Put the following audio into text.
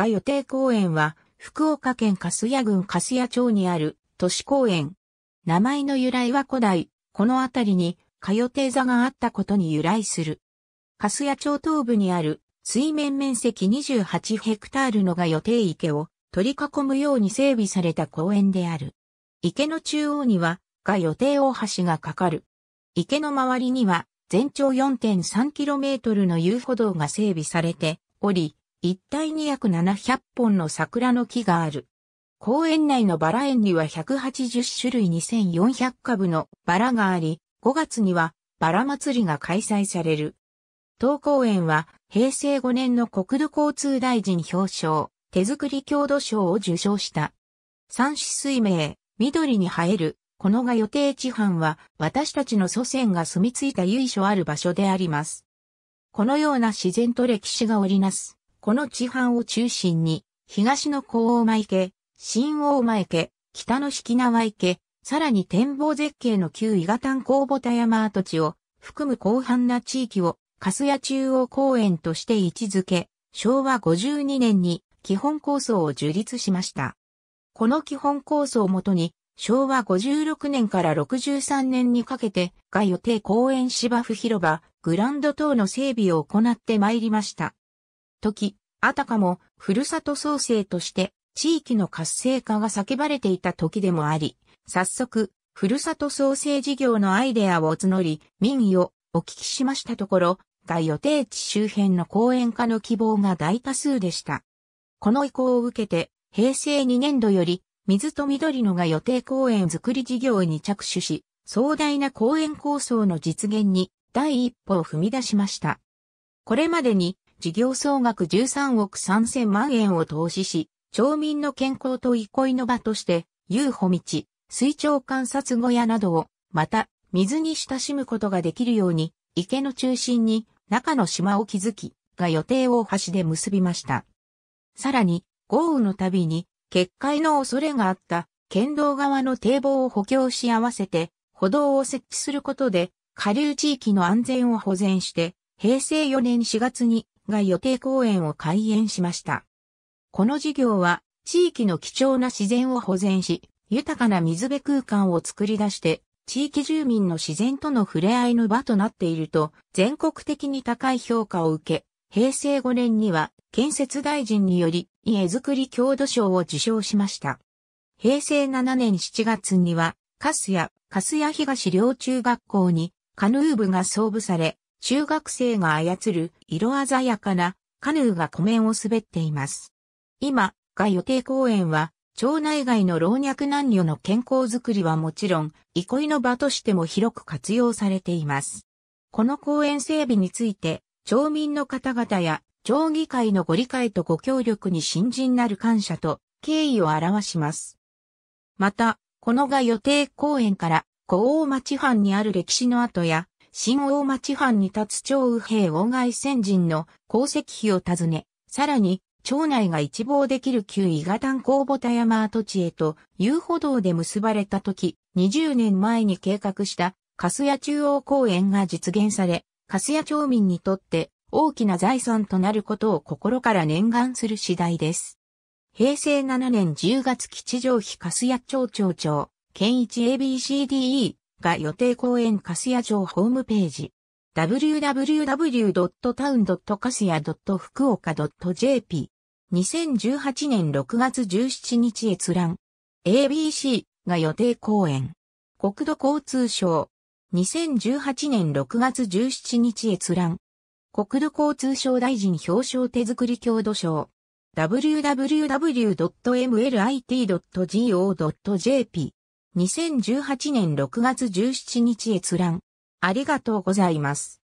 が予定公園は、福岡県粕屋郡粕屋町にある都市公園。名前の由来は古代、この辺りに、か予定座があったことに由来する。粕屋町東部にある、水面面積28ヘクタールのが予定池を取り囲むように整備された公園である。池の中央には、が予定大橋がかかる。池の周りには、全長 4.3km の遊歩道が整備されており、一帯に約700本の桜の木がある。公園内のバラ園には180種類2400株のバラがあり、5月にはバラ祭りが開催される。当公園は平成5年の国土交通大臣表彰、手作り郷土賞を受賞した。三子水明、緑に映える、このが予定地範は私たちの祖先が住み着いた由緒ある場所であります。このような自然と歴史が織りなすこの地範を中心に、東の高大前家、新大前家、北の敷縄池、さらに展望絶景の旧伊賀炭鉱母田山跡地を含む広範な地域を、かすや中央公園として位置づけ、昭和52年に基本構想を樹立しました。この基本構想をもとに、昭和56年から63年にかけて、が予定公園芝生広場、グランド等の整備を行ってまいりました。時、あたかも、ふるさと創生として、地域の活性化が叫ばれていた時でもあり、早速、ふるさと創生事業のアイデアを募り、民意をお聞きしましたところ、が予定地周辺の公園化の希望が大多数でした。この意向を受けて、平成2年度より、水と緑のが予定公園づくり事業に着手し、壮大な公園構想の実現に第一歩を踏み出しました。これまでに事業総額13億3000万円を投資し、町民の健康と憩いの場として、遊歩道、水鳥観察小屋などを、また、水に親しむことができるように、池の中心に中の島を築き、が予定を橋で結びました。さらに、豪雨のたびに、決壊の恐れがあった県道側の堤防を補強し合わせて、歩道を設置することで、下流地域の安全を保全して、平成4年4月にが予定公園を開園しました。この事業は地域の貴重な自然を保全し、豊かな水辺空間を作り出して、地域住民の自然との触れ合いの場となっていると、全国的に高い評価を受け、平成5年には建設大臣により家づくり郷土賞を受賞しました。平成7年7月には、カスヤ、カスヤ東両中学校にカヌー部が創部され、中学生が操る色鮮やかなカヌーが湖面を滑っています。今、が予定公園は、町内外の老若男女の健康づくりはもちろん、憩いの場としても広く活用されています。この公園整備について、町民の方々や町議会のご理解とご協力に新人なる感謝と敬意を表します。また、このが予定公園から、古王町藩にある歴史の跡や、新大町藩に立つ超右兵王外先人の功績碑を訪ね、さらに、町内が一望できる旧伊賀炭鉱母田山跡地へと遊歩道で結ばれた時、20年前に計画した、粕谷中央公園が実現され、粕谷町民にとって大きな財産となることを心から念願する次第です。平成7年10月吉祥碑粕谷町町長、県一 ABCDE が予定公演カスヤ城ホームページ。www.town.kasia.fukuoka.jp 2018年6月17日閲覧。ABC が予定公演国土交通省。2018年6月17日閲覧。国土交通省大臣表彰手作り郷土賞。www.mlit.go.jp 2018年6月17日閲覧。ありがとうございます。